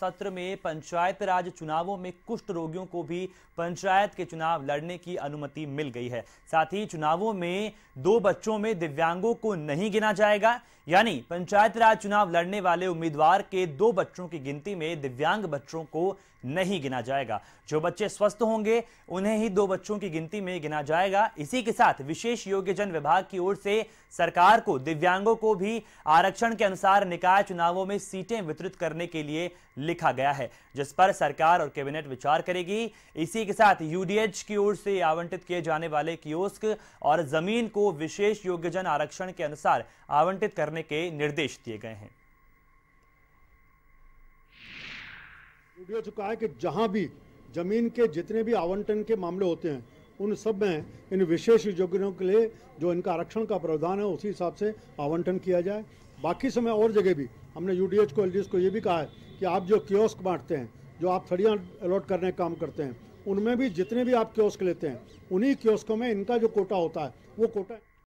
सत्र में पंचायत राज चुनावों में कुष्ठ रोगियों को भी पंचायत के चुनाव लड़ने की अनुमति मिल गई है साथ ही चुनावों में दो बच्चों में दिव्यांगों को नहीं गिना जाएगा यानी पंचायत राज चुनाव लड़ने वाले उम्मीदवार के दो बच्चों की गिनती में दिव्यांग बच्चों को नहीं गिना जाएगा जो बच्चे स्वस्थ होंगे उन्हें ही दो बच्चों की गिनती में गिना जाएगा इसी के साथ विशेष योग्यजन विभाग की ओर से सरकार को दिव्यांगों को भी आरक्षण के अनुसार निकाय चुनावों में सीटें वितरित करने के लिए लिखा गया है जिस पर सरकार और कैबिनेट विचार करेगी इसी के साथ यूडीएच की ओर से आवंटित किए जाने वाले कियोस्क और जमीन को विशेष योग्यजन आरक्षण के अनुसार आवंटित करने करने के निर्देश दिए गए हैं हो चुका है कि जहां भी जमीन के जितने भी आवंटन के मामले होते हैं उन सब में इन विशेष योग्यों के लिए जो इनका आरक्षण का प्रावधान है उसी हिसाब से आवंटन किया जाए बाकी समय और जगह भी हमने यू को एल को ये भी कहा है कि आप जो क्योस्क बांटते हैं जो आप थड़ियाँ अलॉट करने का काम करते हैं उनमें भी जितने भी आप क्योस्क लेते हैं उन्हीं क्योस्कों में इनका जो कोटा होता है वो कोटा